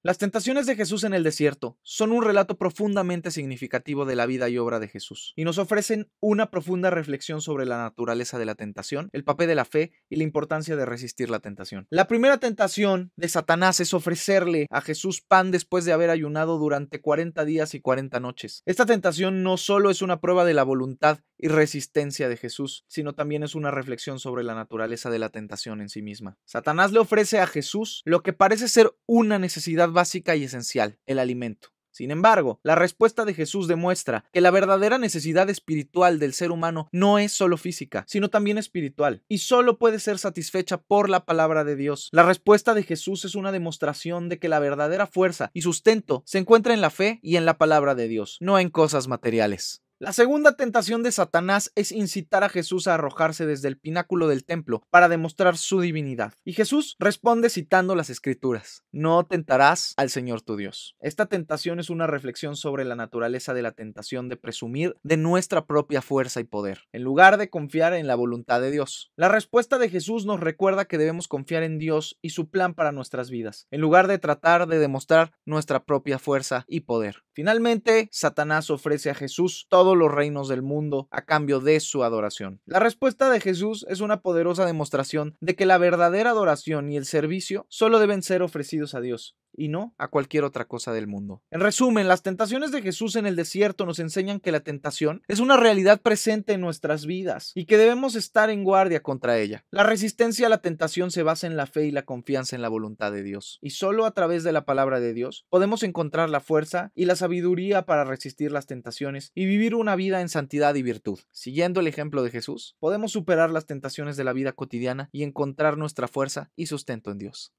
Las tentaciones de Jesús en el desierto son un relato profundamente significativo de la vida y obra de Jesús, y nos ofrecen una profunda reflexión sobre la naturaleza de la tentación, el papel de la fe y la importancia de resistir la tentación. La primera tentación de Satanás es ofrecerle a Jesús pan después de haber ayunado durante 40 días y 40 noches. Esta tentación no solo es una prueba de la voluntad y resistencia de Jesús, sino también es una reflexión sobre la naturaleza de la tentación en sí misma. Satanás le ofrece a Jesús lo que parece ser una necesidad básica y esencial, el alimento. Sin embargo, la respuesta de Jesús demuestra que la verdadera necesidad espiritual del ser humano no es solo física, sino también espiritual, y solo puede ser satisfecha por la palabra de Dios. La respuesta de Jesús es una demostración de que la verdadera fuerza y sustento se encuentra en la fe y en la palabra de Dios, no en cosas materiales. La segunda tentación de Satanás es incitar a Jesús a arrojarse desde el pináculo del templo para demostrar su divinidad. Y Jesús responde citando las escrituras, no tentarás al Señor tu Dios. Esta tentación es una reflexión sobre la naturaleza de la tentación de presumir de nuestra propia fuerza y poder, en lugar de confiar en la voluntad de Dios. La respuesta de Jesús nos recuerda que debemos confiar en Dios y su plan para nuestras vidas, en lugar de tratar de demostrar nuestra propia fuerza y poder. Finalmente, Satanás ofrece a Jesús todo los reinos del mundo a cambio de su adoración. La respuesta de Jesús es una poderosa demostración de que la verdadera adoración y el servicio solo deben ser ofrecidos a Dios y no a cualquier otra cosa del mundo. En resumen, las tentaciones de Jesús en el desierto nos enseñan que la tentación es una realidad presente en nuestras vidas y que debemos estar en guardia contra ella. La resistencia a la tentación se basa en la fe y la confianza en la voluntad de Dios, y solo a través de la palabra de Dios podemos encontrar la fuerza y la sabiduría para resistir las tentaciones y vivir una vida en santidad y virtud. Siguiendo el ejemplo de Jesús, podemos superar las tentaciones de la vida cotidiana y encontrar nuestra fuerza y sustento en Dios.